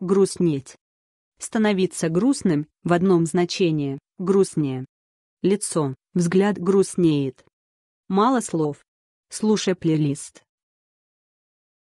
Грустнеть. Становиться грустным в одном значении – грустнее. Лицо, взгляд грустнеет. Мало слов. Слушай плейлист.